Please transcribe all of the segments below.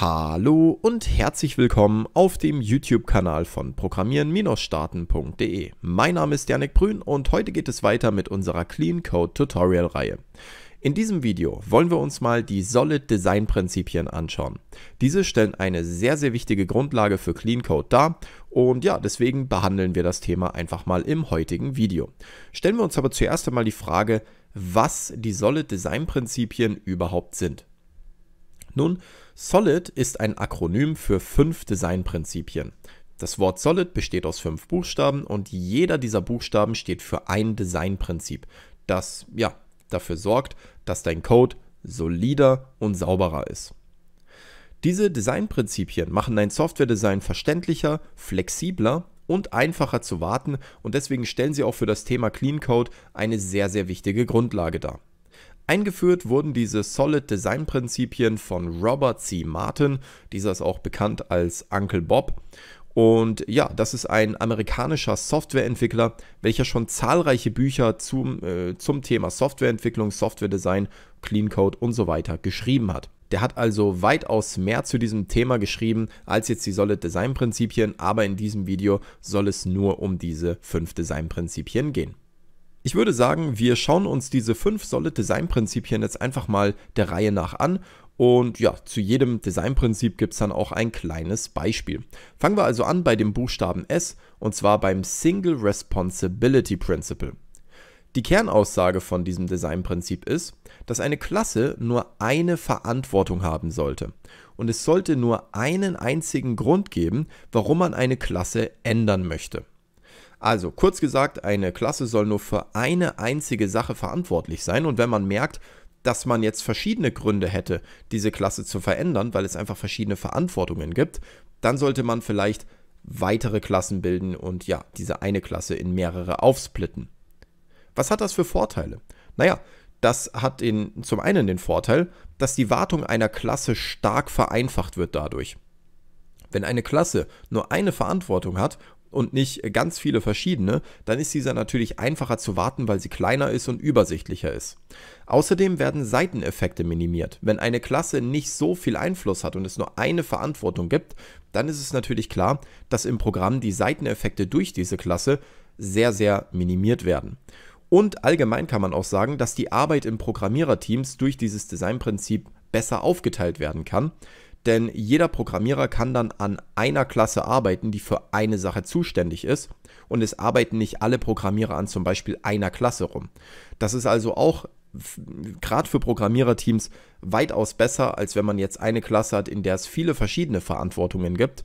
Hallo und herzlich willkommen auf dem YouTube-Kanal von programmieren-starten.de. Mein Name ist Janik Brün und heute geht es weiter mit unserer Clean Code Tutorial Reihe. In diesem Video wollen wir uns mal die Solid Design Prinzipien anschauen. Diese stellen eine sehr, sehr wichtige Grundlage für Clean Code dar und ja, deswegen behandeln wir das Thema einfach mal im heutigen Video. Stellen wir uns aber zuerst einmal die Frage, was die Solid Design Prinzipien überhaupt sind. Nun, Solid ist ein Akronym für fünf Designprinzipien. Das Wort Solid besteht aus fünf Buchstaben und jeder dieser Buchstaben steht für ein Designprinzip, das ja dafür sorgt, dass dein Code solider und sauberer ist. Diese Designprinzipien machen dein Softwaredesign verständlicher, flexibler und einfacher zu warten und deswegen stellen sie auch für das Thema Clean Code eine sehr, sehr wichtige Grundlage dar. Eingeführt wurden diese Solid Design Prinzipien von Robert C. Martin, dieser ist auch bekannt als Uncle Bob. Und ja, das ist ein amerikanischer Softwareentwickler, welcher schon zahlreiche Bücher zum, äh, zum Thema Softwareentwicklung, Softwaredesign, Clean Code und so weiter geschrieben hat. Der hat also weitaus mehr zu diesem Thema geschrieben als jetzt die Solid Design Prinzipien, aber in diesem Video soll es nur um diese fünf Design Prinzipien gehen. Ich würde sagen, wir schauen uns diese fünf Solid Design Prinzipien jetzt einfach mal der Reihe nach an und ja, zu jedem Designprinzip gibt es dann auch ein kleines Beispiel. Fangen wir also an bei dem Buchstaben S und zwar beim Single Responsibility Principle. Die Kernaussage von diesem Designprinzip ist, dass eine Klasse nur eine Verantwortung haben sollte. Und es sollte nur einen einzigen Grund geben, warum man eine Klasse ändern möchte. Also kurz gesagt, eine Klasse soll nur für eine einzige Sache verantwortlich sein und wenn man merkt, dass man jetzt verschiedene Gründe hätte, diese Klasse zu verändern, weil es einfach verschiedene Verantwortungen gibt, dann sollte man vielleicht weitere Klassen bilden und ja, diese eine Klasse in mehrere aufsplitten. Was hat das für Vorteile? Naja, das hat den, zum einen den Vorteil, dass die Wartung einer Klasse stark vereinfacht wird dadurch. Wenn eine Klasse nur eine Verantwortung hat und nicht ganz viele verschiedene, dann ist dieser natürlich einfacher zu warten, weil sie kleiner ist und übersichtlicher ist. Außerdem werden Seiteneffekte minimiert. Wenn eine Klasse nicht so viel Einfluss hat und es nur eine Verantwortung gibt, dann ist es natürlich klar, dass im Programm die Seiteneffekte durch diese Klasse sehr, sehr minimiert werden. Und allgemein kann man auch sagen, dass die Arbeit im Programmiererteams durch dieses Designprinzip besser aufgeteilt werden kann denn jeder Programmierer kann dann an einer Klasse arbeiten, die für eine Sache zuständig ist und es arbeiten nicht alle Programmierer an zum Beispiel einer Klasse rum. Das ist also auch gerade für Programmiererteams weitaus besser, als wenn man jetzt eine Klasse hat, in der es viele verschiedene Verantwortungen gibt.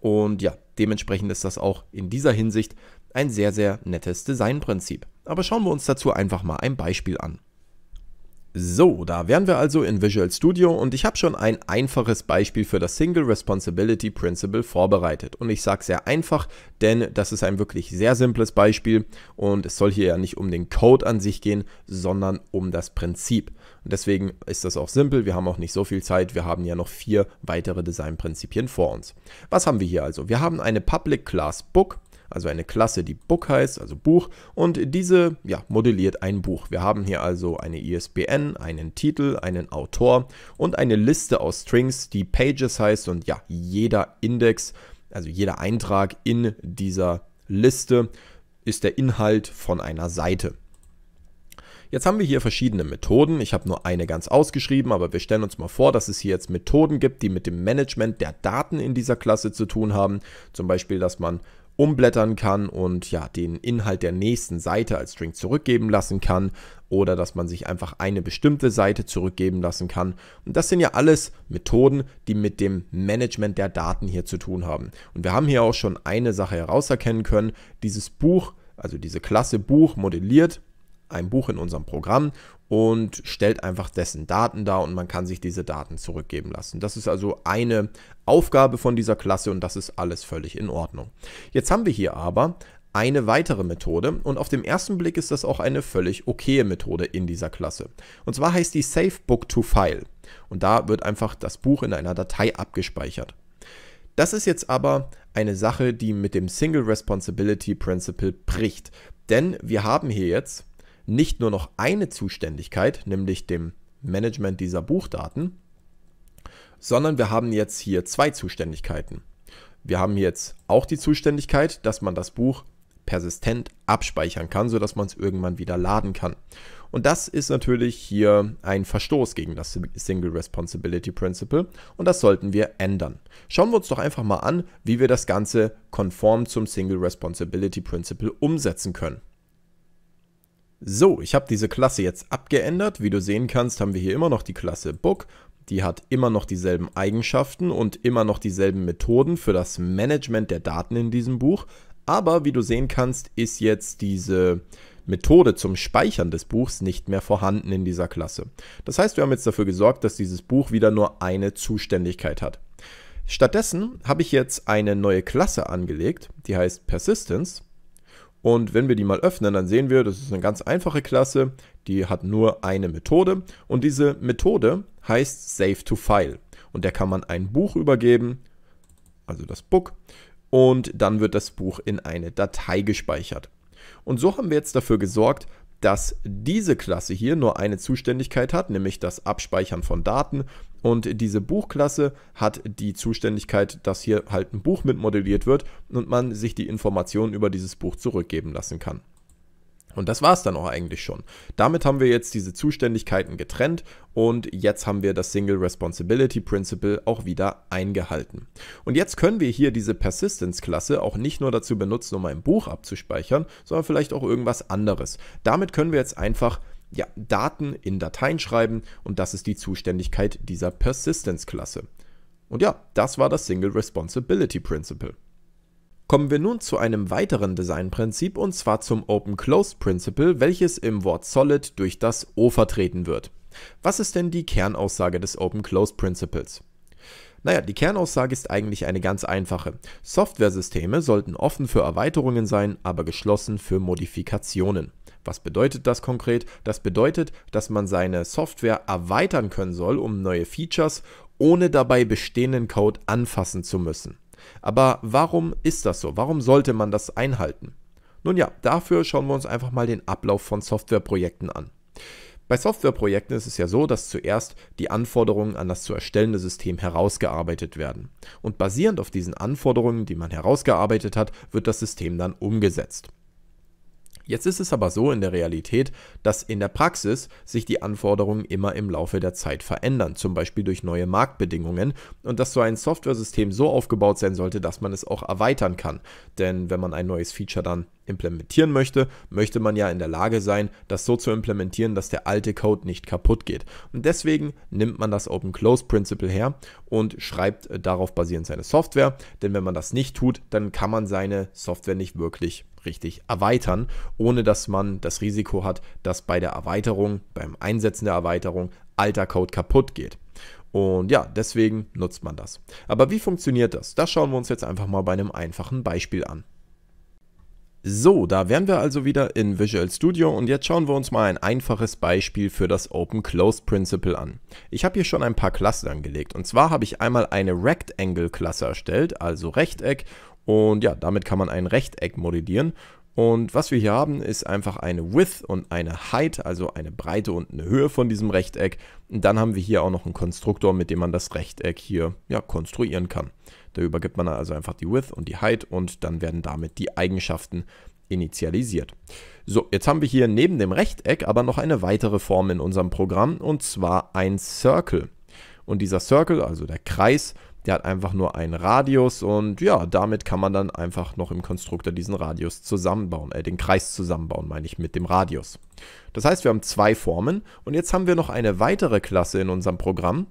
Und ja, dementsprechend ist das auch in dieser Hinsicht ein sehr, sehr nettes Designprinzip. Aber schauen wir uns dazu einfach mal ein Beispiel an. So, da wären wir also in Visual Studio und ich habe schon ein einfaches Beispiel für das Single Responsibility Principle vorbereitet. Und ich sage sehr einfach, denn das ist ein wirklich sehr simples Beispiel und es soll hier ja nicht um den Code an sich gehen, sondern um das Prinzip. Und deswegen ist das auch simpel, wir haben auch nicht so viel Zeit, wir haben ja noch vier weitere Designprinzipien vor uns. Was haben wir hier also? Wir haben eine Public Class Book also eine Klasse, die Book heißt, also Buch, und diese ja, modelliert ein Buch. Wir haben hier also eine ISBN, einen Titel, einen Autor und eine Liste aus Strings, die Pages heißt und ja, jeder Index, also jeder Eintrag in dieser Liste ist der Inhalt von einer Seite. Jetzt haben wir hier verschiedene Methoden. Ich habe nur eine ganz ausgeschrieben, aber wir stellen uns mal vor, dass es hier jetzt Methoden gibt, die mit dem Management der Daten in dieser Klasse zu tun haben. Zum Beispiel, dass man umblättern kann und ja, den Inhalt der nächsten Seite als String zurückgeben lassen kann oder dass man sich einfach eine bestimmte Seite zurückgeben lassen kann. Und das sind ja alles Methoden, die mit dem Management der Daten hier zu tun haben. Und wir haben hier auch schon eine Sache herauserkennen können. Dieses Buch, also diese Klasse Buch modelliert ein Buch in unserem Programm und stellt einfach dessen Daten dar und man kann sich diese Daten zurückgeben lassen. Das ist also eine Aufgabe von dieser Klasse und das ist alles völlig in Ordnung. Jetzt haben wir hier aber eine weitere Methode und auf dem ersten Blick ist das auch eine völlig okaye Methode in dieser Klasse. Und zwar heißt die Save Book to File und da wird einfach das Buch in einer Datei abgespeichert. Das ist jetzt aber eine Sache, die mit dem Single Responsibility Principle bricht, denn wir haben hier jetzt nicht nur noch eine Zuständigkeit, nämlich dem Management dieser Buchdaten, sondern wir haben jetzt hier zwei Zuständigkeiten. Wir haben jetzt auch die Zuständigkeit, dass man das Buch persistent abspeichern kann, sodass man es irgendwann wieder laden kann. Und das ist natürlich hier ein Verstoß gegen das Single Responsibility Principle und das sollten wir ändern. Schauen wir uns doch einfach mal an, wie wir das Ganze konform zum Single Responsibility Principle umsetzen können. So, ich habe diese Klasse jetzt abgeändert. Wie du sehen kannst, haben wir hier immer noch die Klasse Book. Die hat immer noch dieselben Eigenschaften und immer noch dieselben Methoden für das Management der Daten in diesem Buch. Aber wie du sehen kannst, ist jetzt diese Methode zum Speichern des Buchs nicht mehr vorhanden in dieser Klasse. Das heißt, wir haben jetzt dafür gesorgt, dass dieses Buch wieder nur eine Zuständigkeit hat. Stattdessen habe ich jetzt eine neue Klasse angelegt, die heißt Persistence. Und wenn wir die mal öffnen, dann sehen wir, das ist eine ganz einfache Klasse, die hat nur eine Methode und diese Methode heißt Save to File. Und der kann man ein Buch übergeben, also das Book, und dann wird das Buch in eine Datei gespeichert. Und so haben wir jetzt dafür gesorgt, dass diese Klasse hier nur eine Zuständigkeit hat, nämlich das Abspeichern von Daten. Und diese Buchklasse hat die Zuständigkeit, dass hier halt ein Buch mitmodelliert wird und man sich die Informationen über dieses Buch zurückgeben lassen kann. Und das war es dann auch eigentlich schon. Damit haben wir jetzt diese Zuständigkeiten getrennt und jetzt haben wir das Single Responsibility Principle auch wieder eingehalten. Und jetzt können wir hier diese Persistence-Klasse auch nicht nur dazu benutzen, um ein Buch abzuspeichern, sondern vielleicht auch irgendwas anderes. Damit können wir jetzt einfach ja, Daten in Dateien schreiben und das ist die Zuständigkeit dieser Persistence-Klasse. Und ja, das war das Single Responsibility Principle. Kommen wir nun zu einem weiteren Designprinzip und zwar zum open closed principle welches im Wort Solid durch das O vertreten wird. Was ist denn die Kernaussage des open closed principles Naja, die Kernaussage ist eigentlich eine ganz einfache. Softwaresysteme sollten offen für Erweiterungen sein, aber geschlossen für Modifikationen. Was bedeutet das konkret? Das bedeutet, dass man seine Software erweitern können soll um neue Features, ohne dabei bestehenden Code anfassen zu müssen. Aber warum ist das so? Warum sollte man das einhalten? Nun ja, dafür schauen wir uns einfach mal den Ablauf von Softwareprojekten an. Bei Softwareprojekten ist es ja so, dass zuerst die Anforderungen an das zu erstellende System herausgearbeitet werden. Und basierend auf diesen Anforderungen, die man herausgearbeitet hat, wird das System dann umgesetzt. Jetzt ist es aber so in der Realität, dass in der Praxis sich die Anforderungen immer im Laufe der Zeit verändern, zum Beispiel durch neue Marktbedingungen und dass so ein Software-System so aufgebaut sein sollte, dass man es auch erweitern kann. Denn wenn man ein neues Feature dann implementieren möchte, möchte man ja in der Lage sein, das so zu implementieren, dass der alte Code nicht kaputt geht. Und deswegen nimmt man das Open-Close-Principle her und schreibt äh, darauf basierend seine Software, denn wenn man das nicht tut, dann kann man seine Software nicht wirklich richtig erweitern, ohne dass man das Risiko hat, dass bei der Erweiterung, beim Einsetzen der Erweiterung, alter Code kaputt geht. Und ja, deswegen nutzt man das. Aber wie funktioniert das? Das schauen wir uns jetzt einfach mal bei einem einfachen Beispiel an. So, da wären wir also wieder in Visual Studio und jetzt schauen wir uns mal ein einfaches Beispiel für das Open-Close-Principle an. Ich habe hier schon ein paar Klassen angelegt und zwar habe ich einmal eine Rectangle-Klasse erstellt, also Rechteck und ja, damit kann man ein Rechteck modellieren. Und was wir hier haben, ist einfach eine Width und eine Height, also eine Breite und eine Höhe von diesem Rechteck. Und dann haben wir hier auch noch einen Konstruktor, mit dem man das Rechteck hier ja, konstruieren kann. Da übergibt man also einfach die Width und die Height und dann werden damit die Eigenschaften initialisiert. So, jetzt haben wir hier neben dem Rechteck aber noch eine weitere Form in unserem Programm und zwar ein Circle. Und dieser Circle, also der Kreis, der hat einfach nur einen Radius und ja, damit kann man dann einfach noch im Konstruktor diesen Radius zusammenbauen, äh, den Kreis zusammenbauen, meine ich, mit dem Radius. Das heißt, wir haben zwei Formen und jetzt haben wir noch eine weitere Klasse in unserem Programm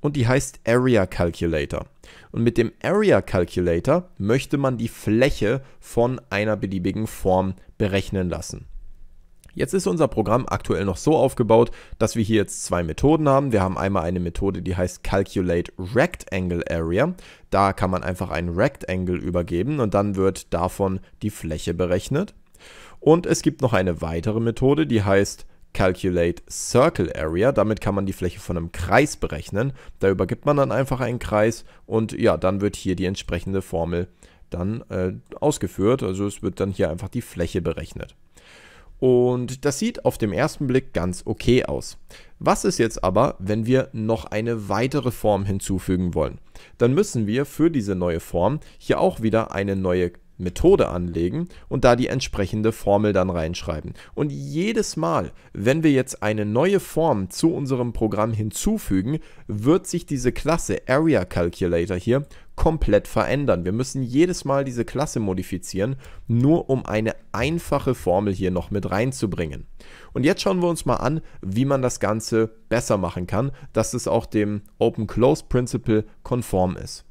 und die heißt Area Calculator. Und mit dem Area Calculator möchte man die Fläche von einer beliebigen Form berechnen lassen. Jetzt ist unser Programm aktuell noch so aufgebaut, dass wir hier jetzt zwei Methoden haben. Wir haben einmal eine Methode, die heißt Calculate Rectangle Area. Da kann man einfach einen Rectangle übergeben und dann wird davon die Fläche berechnet. Und es gibt noch eine weitere Methode, die heißt Calculate Circle Area. Damit kann man die Fläche von einem Kreis berechnen. Da übergibt man dann einfach einen Kreis und ja, dann wird hier die entsprechende Formel dann äh, ausgeführt. Also es wird dann hier einfach die Fläche berechnet. Und das sieht auf dem ersten Blick ganz okay aus. Was ist jetzt aber, wenn wir noch eine weitere Form hinzufügen wollen? Dann müssen wir für diese neue Form hier auch wieder eine neue Methode anlegen und da die entsprechende Formel dann reinschreiben. Und jedes Mal, wenn wir jetzt eine neue Form zu unserem Programm hinzufügen, wird sich diese Klasse Area Calculator hier komplett verändern. Wir müssen jedes Mal diese Klasse modifizieren, nur um eine einfache Formel hier noch mit reinzubringen. Und jetzt schauen wir uns mal an, wie man das Ganze besser machen kann, dass es auch dem Open-Close-Principle konform ist.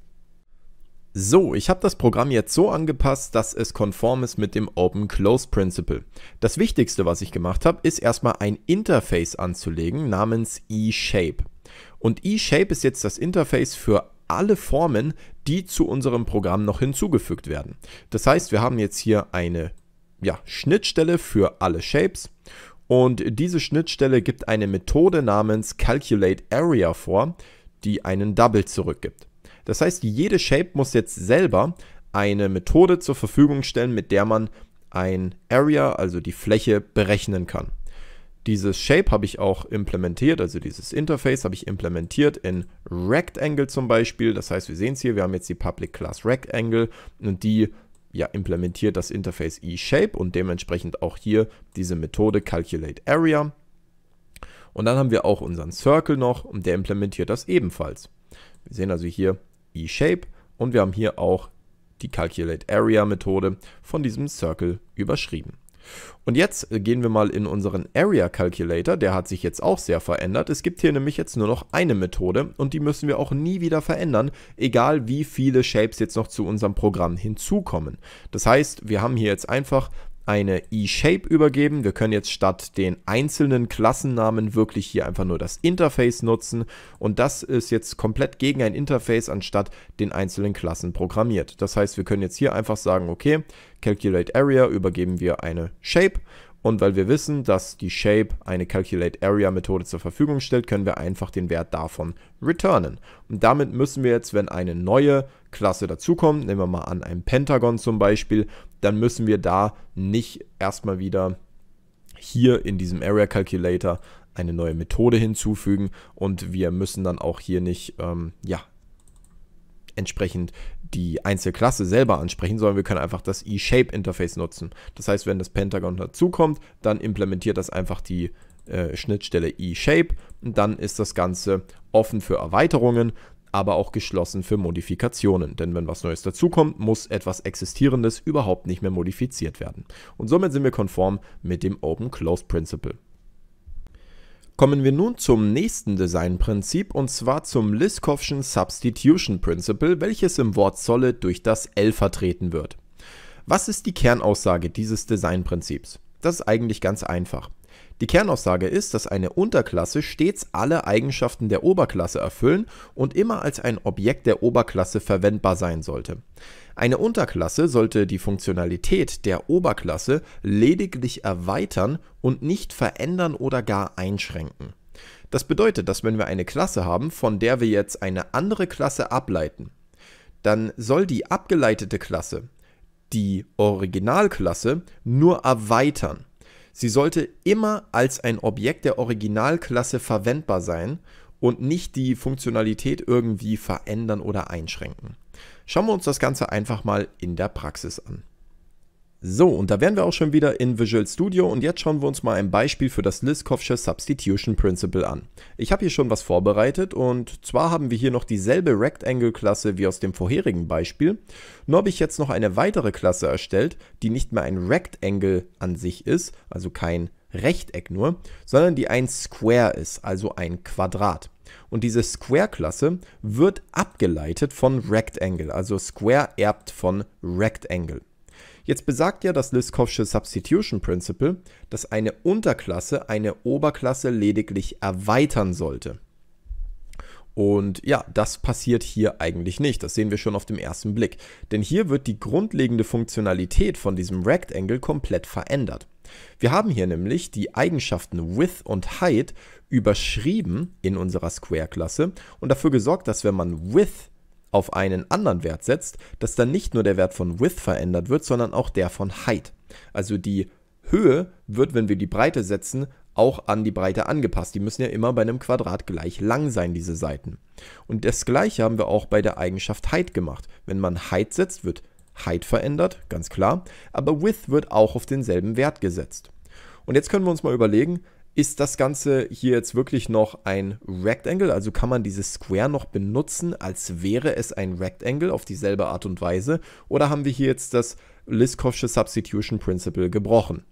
So, ich habe das Programm jetzt so angepasst, dass es konform ist mit dem Open-Close Principle. Das Wichtigste, was ich gemacht habe, ist erstmal ein Interface anzulegen namens eShape. Und eShape ist jetzt das Interface für alle Formen, die zu unserem Programm noch hinzugefügt werden. Das heißt, wir haben jetzt hier eine ja, Schnittstelle für alle Shapes und diese Schnittstelle gibt eine Methode namens CalculateArea vor, die einen Double zurückgibt. Das heißt, jede Shape muss jetzt selber eine Methode zur Verfügung stellen, mit der man ein Area, also die Fläche, berechnen kann. Dieses Shape habe ich auch implementiert, also dieses Interface habe ich implementiert in Rectangle zum Beispiel. Das heißt, wir sehen es hier, wir haben jetzt die Public Class Rectangle und die ja, implementiert das Interface eShape und dementsprechend auch hier diese Methode CalculateArea. Und dann haben wir auch unseren Circle noch und der implementiert das ebenfalls. Wir sehen also hier E-Shape und wir haben hier auch die Calculate Area Methode von diesem Circle überschrieben. Und jetzt gehen wir mal in unseren Area Calculator, der hat sich jetzt auch sehr verändert. Es gibt hier nämlich jetzt nur noch eine Methode und die müssen wir auch nie wieder verändern, egal wie viele Shapes jetzt noch zu unserem Programm hinzukommen. Das heißt, wir haben hier jetzt einfach eine E-Shape übergeben. Wir können jetzt statt den einzelnen Klassennamen wirklich hier einfach nur das Interface nutzen und das ist jetzt komplett gegen ein Interface anstatt den einzelnen Klassen programmiert. Das heißt, wir können jetzt hier einfach sagen, okay, Calculate Area übergeben wir eine Shape und weil wir wissen, dass die Shape eine Calculate Area Methode zur Verfügung stellt, können wir einfach den Wert davon returnen. Und damit müssen wir jetzt, wenn eine neue Klasse dazukommt, nehmen wir mal an ein Pentagon zum Beispiel, dann müssen wir da nicht erstmal wieder hier in diesem Area Calculator eine neue Methode hinzufügen und wir müssen dann auch hier nicht, ähm, ja, entsprechend die Einzelklasse selber ansprechen, sondern wir können einfach das E-Shape-Interface nutzen. Das heißt, wenn das Pentagon dazukommt, dann implementiert das einfach die äh, Schnittstelle E-Shape und dann ist das Ganze offen für Erweiterungen aber auch geschlossen für Modifikationen, denn wenn was Neues dazukommt, muss etwas Existierendes überhaupt nicht mehr modifiziert werden. Und somit sind wir konform mit dem Open-Close-Principle. Kommen wir nun zum nächsten Designprinzip und zwar zum Liskow'schen Substitution Principle, welches im Wort Solid durch das L vertreten wird. Was ist die Kernaussage dieses Designprinzips? Das ist eigentlich ganz einfach. Die Kernaussage ist, dass eine Unterklasse stets alle Eigenschaften der Oberklasse erfüllen und immer als ein Objekt der Oberklasse verwendbar sein sollte. Eine Unterklasse sollte die Funktionalität der Oberklasse lediglich erweitern und nicht verändern oder gar einschränken. Das bedeutet, dass wenn wir eine Klasse haben, von der wir jetzt eine andere Klasse ableiten, dann soll die abgeleitete Klasse die Originalklasse nur erweitern. Sie sollte immer als ein Objekt der Originalklasse verwendbar sein und nicht die Funktionalität irgendwie verändern oder einschränken. Schauen wir uns das Ganze einfach mal in der Praxis an. So, und da wären wir auch schon wieder in Visual Studio und jetzt schauen wir uns mal ein Beispiel für das Liskovsche Substitution Principle an. Ich habe hier schon was vorbereitet und zwar haben wir hier noch dieselbe Rectangle-Klasse wie aus dem vorherigen Beispiel, nur habe ich jetzt noch eine weitere Klasse erstellt, die nicht mehr ein Rectangle an sich ist, also kein Rechteck nur, sondern die ein Square ist, also ein Quadrat. Und diese Square-Klasse wird abgeleitet von Rectangle, also Square erbt von Rectangle. Jetzt besagt ja das Liskovsche Substitution Principle, dass eine Unterklasse eine Oberklasse lediglich erweitern sollte. Und ja, das passiert hier eigentlich nicht. Das sehen wir schon auf dem ersten Blick. Denn hier wird die grundlegende Funktionalität von diesem Rectangle komplett verändert. Wir haben hier nämlich die Eigenschaften Width und Height überschrieben in unserer Square-Klasse und dafür gesorgt, dass wenn man Width auf einen anderen Wert setzt, dass dann nicht nur der Wert von Width verändert wird, sondern auch der von Height. Also die Höhe wird, wenn wir die Breite setzen, auch an die Breite angepasst. Die müssen ja immer bei einem Quadrat gleich lang sein, diese Seiten. Und das gleiche haben wir auch bei der Eigenschaft Height gemacht. Wenn man Height setzt, wird Height verändert, ganz klar, aber Width wird auch auf denselben Wert gesetzt. Und jetzt können wir uns mal überlegen, ist das Ganze hier jetzt wirklich noch ein Rectangle? Also kann man dieses Square noch benutzen, als wäre es ein Rectangle auf dieselbe Art und Weise? Oder haben wir hier jetzt das Liskovsche Substitution Principle gebrochen?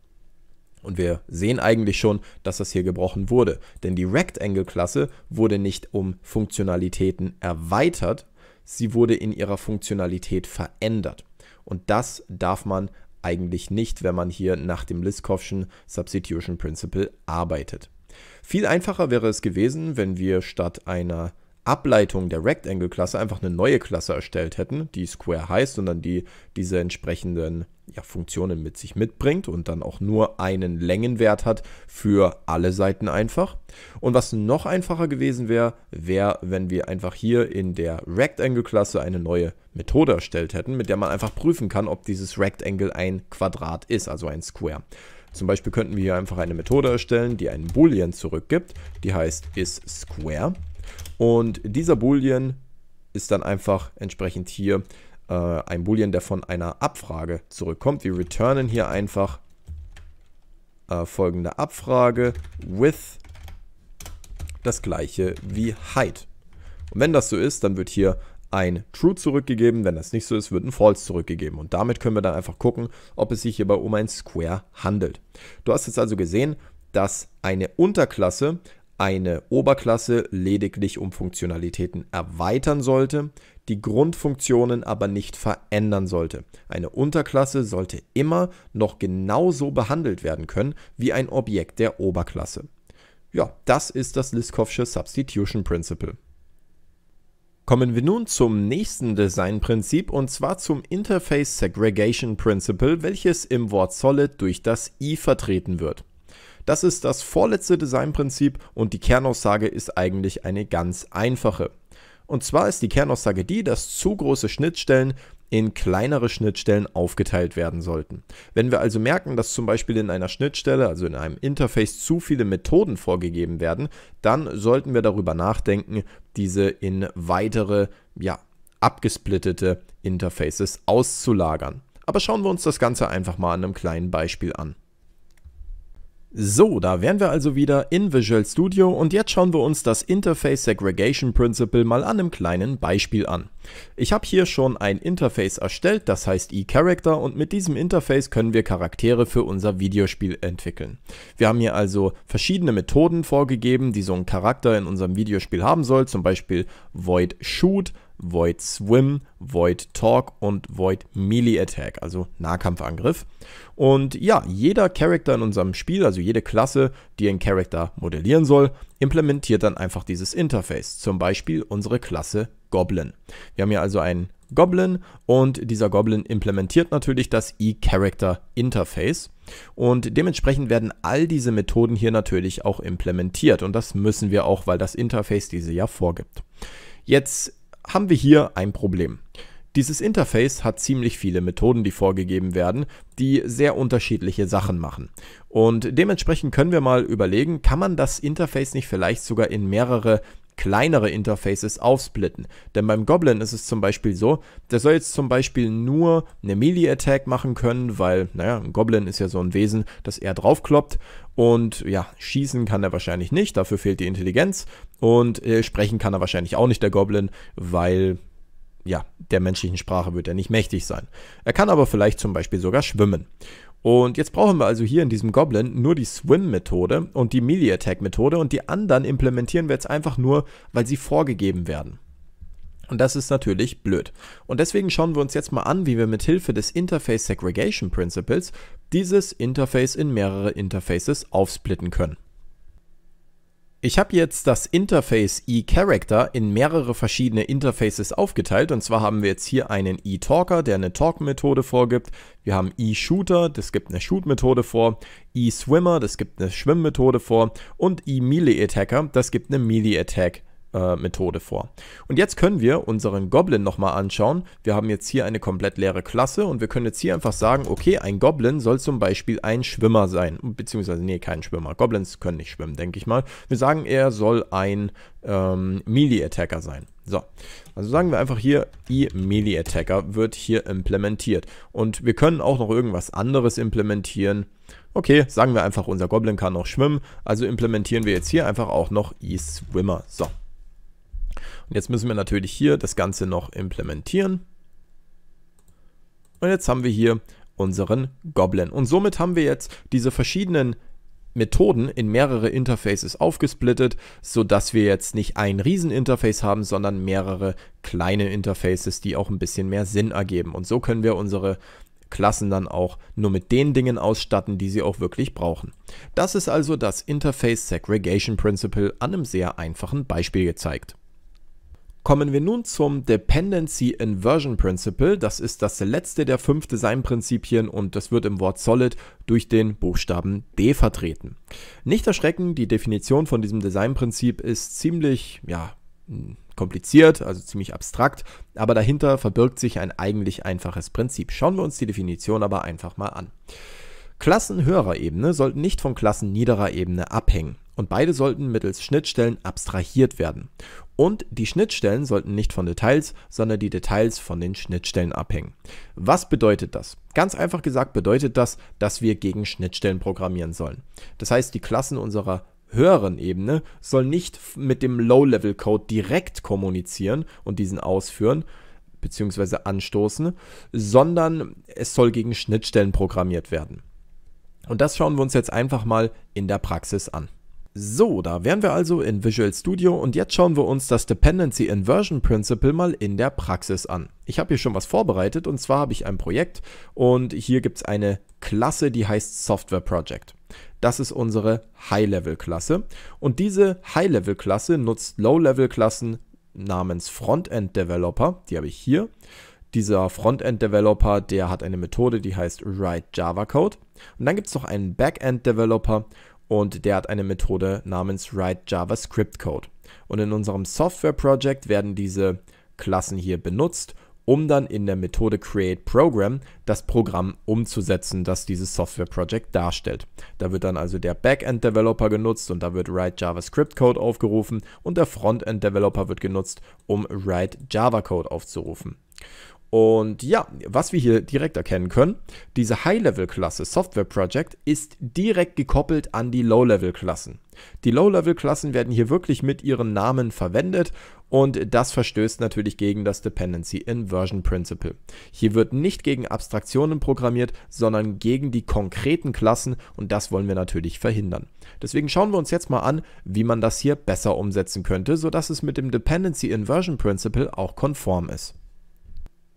Und wir sehen eigentlich schon, dass das hier gebrochen wurde. Denn die Rectangle-Klasse wurde nicht um Funktionalitäten erweitert, sie wurde in ihrer Funktionalität verändert. Und das darf man eigentlich nicht, wenn man hier nach dem Liskovschen Substitution Principle arbeitet. Viel einfacher wäre es gewesen, wenn wir statt einer Ableitung der Rectangle-Klasse einfach eine neue Klasse erstellt hätten, die Square heißt und dann die diese entsprechenden ja, Funktionen mit sich mitbringt und dann auch nur einen Längenwert hat für alle Seiten einfach. Und was noch einfacher gewesen wäre, wäre, wenn wir einfach hier in der Rectangle-Klasse eine neue Methode erstellt hätten, mit der man einfach prüfen kann, ob dieses Rectangle ein Quadrat ist, also ein Square. Zum Beispiel könnten wir hier einfach eine Methode erstellen, die einen Boolean zurückgibt, die heißt isSquare. Und dieser Boolean ist dann einfach entsprechend hier äh, ein Boolean, der von einer Abfrage zurückkommt. Wir returnen hier einfach äh, folgende Abfrage with das gleiche wie height. Und wenn das so ist, dann wird hier ein True zurückgegeben. Wenn das nicht so ist, wird ein False zurückgegeben. Und damit können wir dann einfach gucken, ob es sich hierbei um ein Square handelt. Du hast jetzt also gesehen, dass eine Unterklasse eine Oberklasse lediglich um Funktionalitäten erweitern sollte, die Grundfunktionen aber nicht verändern sollte. Eine Unterklasse sollte immer noch genauso behandelt werden können wie ein Objekt der Oberklasse. Ja, das ist das Liskovsche Substitution Principle. Kommen wir nun zum nächsten Designprinzip und zwar zum Interface Segregation Principle, welches im Wort Solid durch das I vertreten wird. Das ist das vorletzte Designprinzip und die Kernaussage ist eigentlich eine ganz einfache. Und zwar ist die Kernaussage die, dass zu große Schnittstellen in kleinere Schnittstellen aufgeteilt werden sollten. Wenn wir also merken, dass zum Beispiel in einer Schnittstelle, also in einem Interface, zu viele Methoden vorgegeben werden, dann sollten wir darüber nachdenken, diese in weitere, ja, abgesplittete Interfaces auszulagern. Aber schauen wir uns das Ganze einfach mal an einem kleinen Beispiel an. So, da wären wir also wieder in Visual Studio und jetzt schauen wir uns das Interface Segregation Principle mal an einem kleinen Beispiel an. Ich habe hier schon ein Interface erstellt, das heißt eCharacter und mit diesem Interface können wir Charaktere für unser Videospiel entwickeln. Wir haben hier also verschiedene Methoden vorgegeben, die so ein Charakter in unserem Videospiel haben soll, zum Beispiel Void Shoot, Void Swim, Void Talk und Void Melee Attack, also Nahkampfangriff. Und ja, jeder Charakter in unserem Spiel, also jede Klasse, die einen Charakter modellieren soll, implementiert dann einfach dieses Interface. Zum Beispiel unsere Klasse Goblin. Wir haben hier also einen Goblin und dieser Goblin implementiert natürlich das eCharacter Interface und dementsprechend werden all diese Methoden hier natürlich auch implementiert und das müssen wir auch, weil das Interface diese ja vorgibt. Jetzt haben wir hier ein Problem. Dieses Interface hat ziemlich viele Methoden, die vorgegeben werden, die sehr unterschiedliche Sachen machen. Und dementsprechend können wir mal überlegen, kann man das Interface nicht vielleicht sogar in mehrere kleinere Interfaces aufsplitten. Denn beim Goblin ist es zum Beispiel so, der soll jetzt zum Beispiel nur eine Melee-Attack machen können, weil, naja, ein Goblin ist ja so ein Wesen, das er draufkloppt. Und ja, schießen kann er wahrscheinlich nicht, dafür fehlt die Intelligenz. Und äh, sprechen kann er wahrscheinlich auch nicht, der Goblin, weil ja, der menschlichen Sprache wird er nicht mächtig sein. Er kann aber vielleicht zum Beispiel sogar schwimmen. Und jetzt brauchen wir also hier in diesem Goblin nur die Swim-Methode und die Melee-Attack-Methode und die anderen implementieren wir jetzt einfach nur, weil sie vorgegeben werden. Und das ist natürlich blöd. Und deswegen schauen wir uns jetzt mal an, wie wir mit Hilfe des Interface Segregation Principles dieses Interface in mehrere Interfaces aufsplitten können. Ich habe jetzt das Interface eCharacter in mehrere verschiedene Interfaces aufgeteilt und zwar haben wir jetzt hier einen eTalker, der eine Talk-Methode vorgibt. Wir haben eShooter, das gibt eine Shoot-Methode vor. eSwimmer, das gibt eine Schwimm-Methode vor. Und eMelee-Attacker, das gibt eine Melee-Attack äh, Methode vor. Und jetzt können wir unseren Goblin nochmal anschauen. Wir haben jetzt hier eine komplett leere Klasse und wir können jetzt hier einfach sagen, okay, ein Goblin soll zum Beispiel ein Schwimmer sein. Beziehungsweise, nee, kein Schwimmer. Goblins können nicht schwimmen, denke ich mal. Wir sagen, er soll ein ähm, Melee-Attacker sein. So, also sagen wir einfach hier, E-Melee-Attacker wird hier implementiert. Und wir können auch noch irgendwas anderes implementieren. Okay, sagen wir einfach, unser Goblin kann noch schwimmen. Also implementieren wir jetzt hier einfach auch noch E-Swimmer. So, Jetzt müssen wir natürlich hier das Ganze noch implementieren. Und jetzt haben wir hier unseren Goblin. Und somit haben wir jetzt diese verschiedenen Methoden in mehrere Interfaces aufgesplittet, sodass wir jetzt nicht ein Rieseninterface haben, sondern mehrere kleine Interfaces, die auch ein bisschen mehr Sinn ergeben. Und so können wir unsere Klassen dann auch nur mit den Dingen ausstatten, die sie auch wirklich brauchen. Das ist also das Interface Segregation Principle an einem sehr einfachen Beispiel gezeigt. Kommen wir nun zum Dependency Inversion Principle. Das ist das letzte der fünf Designprinzipien und das wird im Wort Solid durch den Buchstaben D vertreten. Nicht erschrecken, die Definition von diesem Designprinzip ist ziemlich, ja, hm, kompliziert, also ziemlich abstrakt, aber dahinter verbirgt sich ein eigentlich einfaches Prinzip. Schauen wir uns die Definition aber einfach mal an. Klassen höherer Ebene sollten nicht von Klassen niederer Ebene abhängen und beide sollten mittels Schnittstellen abstrahiert werden. Und die Schnittstellen sollten nicht von Details, sondern die Details von den Schnittstellen abhängen. Was bedeutet das? Ganz einfach gesagt bedeutet das, dass wir gegen Schnittstellen programmieren sollen. Das heißt, die Klassen unserer höheren Ebene sollen nicht mit dem Low-Level-Code direkt kommunizieren und diesen ausführen, beziehungsweise anstoßen, sondern es soll gegen Schnittstellen programmiert werden. Und das schauen wir uns jetzt einfach mal in der Praxis an. So, da wären wir also in Visual Studio und jetzt schauen wir uns das Dependency Inversion Principle mal in der Praxis an. Ich habe hier schon was vorbereitet und zwar habe ich ein Projekt und hier gibt es eine Klasse, die heißt Software Project. Das ist unsere High-Level-Klasse und diese High-Level-Klasse nutzt Low-Level-Klassen namens Frontend Developer, die habe ich hier. Dieser Frontend Developer, der hat eine Methode, die heißt Write Java Code. Und dann gibt es noch einen Backend Developer und der hat eine Methode namens Write JavaScript Code. Und in unserem Software Project werden diese Klassen hier benutzt, um dann in der Methode Create Program das Programm umzusetzen, das dieses Software Project darstellt. Da wird dann also der Backend Developer genutzt und da wird Write JavaScript Code aufgerufen und der Frontend Developer wird genutzt, um Write Java Code aufzurufen. Und ja, was wir hier direkt erkennen können, diese High-Level-Klasse Software Project ist direkt gekoppelt an die Low-Level-Klassen. Die Low-Level-Klassen werden hier wirklich mit ihren Namen verwendet und das verstößt natürlich gegen das Dependency Inversion Principle. Hier wird nicht gegen Abstraktionen programmiert, sondern gegen die konkreten Klassen und das wollen wir natürlich verhindern. Deswegen schauen wir uns jetzt mal an, wie man das hier besser umsetzen könnte, sodass es mit dem Dependency Inversion Principle auch konform ist.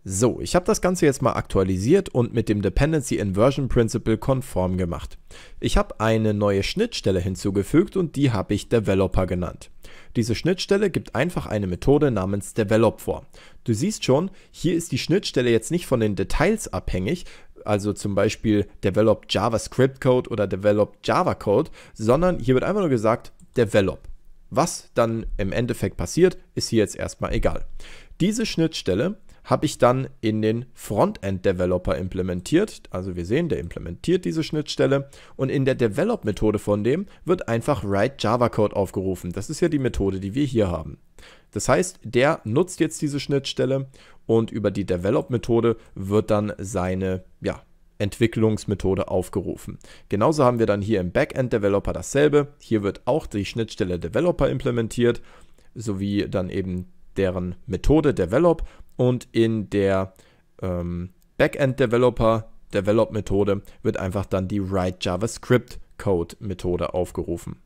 So, ich habe das Ganze jetzt mal aktualisiert und mit dem Dependency Inversion Principle konform gemacht. Ich habe eine neue Schnittstelle hinzugefügt und die habe ich Developer genannt. Diese Schnittstelle gibt einfach eine Methode namens Develop vor. Du siehst schon, hier ist die Schnittstelle jetzt nicht von den Details abhängig, also zum Beispiel Develop JavaScript Code oder Develop Java Code, sondern hier wird einfach nur gesagt Develop. Was dann im Endeffekt passiert, ist hier jetzt erstmal egal. Diese Schnittstelle habe ich dann in den Frontend-Developer implementiert. Also wir sehen, der implementiert diese Schnittstelle und in der Develop-Methode von dem wird einfach Write Java Code aufgerufen. Das ist ja die Methode, die wir hier haben. Das heißt, der nutzt jetzt diese Schnittstelle und über die Develop-Methode wird dann seine ja, Entwicklungsmethode aufgerufen. Genauso haben wir dann hier im Backend Developer dasselbe. Hier wird auch die Schnittstelle Developer implementiert, sowie dann eben deren Methode Develop und in der ähm, Backend Developer Develop Methode wird einfach dann die Write JavaScript Code Methode aufgerufen.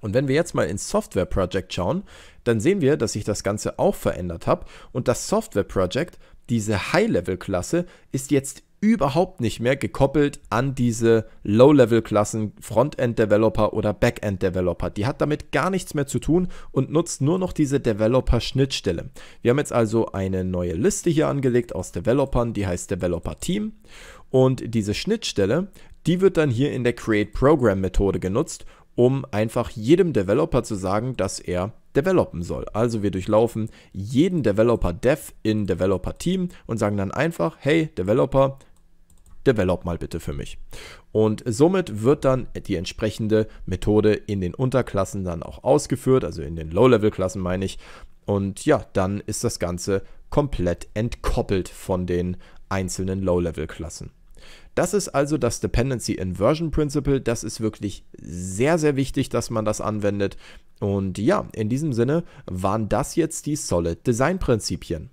Und wenn wir jetzt mal ins Software Project schauen, dann sehen wir, dass ich das Ganze auch verändert habe und das Software Project, diese High-Level-Klasse, ist jetzt überhaupt nicht mehr gekoppelt an diese Low-Level-Klassen Frontend-Developer oder Backend-Developer. Die hat damit gar nichts mehr zu tun und nutzt nur noch diese Developer-Schnittstelle. Wir haben jetzt also eine neue Liste hier angelegt aus Developern, die heißt Developer Team. Und diese Schnittstelle, die wird dann hier in der Create Program Methode genutzt, um einfach jedem Developer zu sagen, dass er developen soll. Also wir durchlaufen jeden Developer Dev in Developer Team und sagen dann einfach, hey Developer, develop mal bitte für mich. Und somit wird dann die entsprechende Methode in den Unterklassen dann auch ausgeführt, also in den Low-Level-Klassen meine ich. Und ja, dann ist das Ganze komplett entkoppelt von den einzelnen Low-Level-Klassen. Das ist also das Dependency Inversion Principle. Das ist wirklich sehr, sehr wichtig, dass man das anwendet. Und ja, in diesem Sinne waren das jetzt die Solid Design Prinzipien.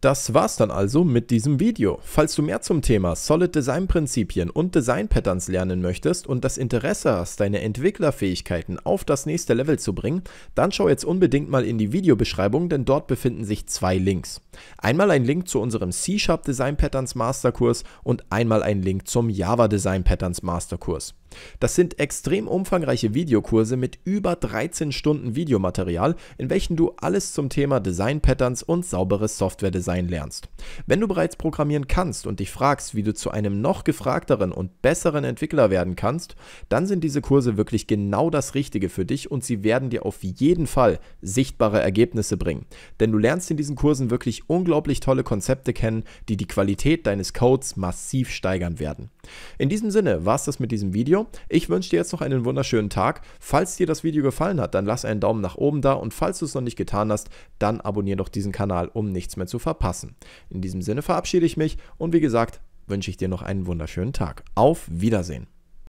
Das war's dann also mit diesem Video. Falls du mehr zum Thema Solid Design Prinzipien und Design Patterns lernen möchtest und das Interesse hast, deine Entwicklerfähigkeiten auf das nächste Level zu bringen, dann schau jetzt unbedingt mal in die Videobeschreibung, denn dort befinden sich zwei Links. Einmal ein Link zu unserem C-Sharp Design Patterns Masterkurs und einmal ein Link zum Java Design Patterns Masterkurs. Das sind extrem umfangreiche Videokurse mit über 13 Stunden Videomaterial, in welchen du alles zum Thema Design Patterns und sauberes Software Design Design lernst. Wenn du bereits programmieren kannst und dich fragst, wie du zu einem noch gefragteren und besseren Entwickler werden kannst, dann sind diese Kurse wirklich genau das Richtige für dich und sie werden dir auf jeden Fall sichtbare Ergebnisse bringen. Denn du lernst in diesen Kursen wirklich unglaublich tolle Konzepte kennen, die die Qualität deines Codes massiv steigern werden. In diesem Sinne war es das mit diesem Video. Ich wünsche dir jetzt noch einen wunderschönen Tag. Falls dir das Video gefallen hat, dann lass einen Daumen nach oben da und falls du es noch nicht getan hast, dann abonniere doch diesen Kanal, um nichts mehr zu verpassen verpassen. In diesem Sinne verabschiede ich mich und wie gesagt wünsche ich dir noch einen wunderschönen Tag. Auf Wiedersehen.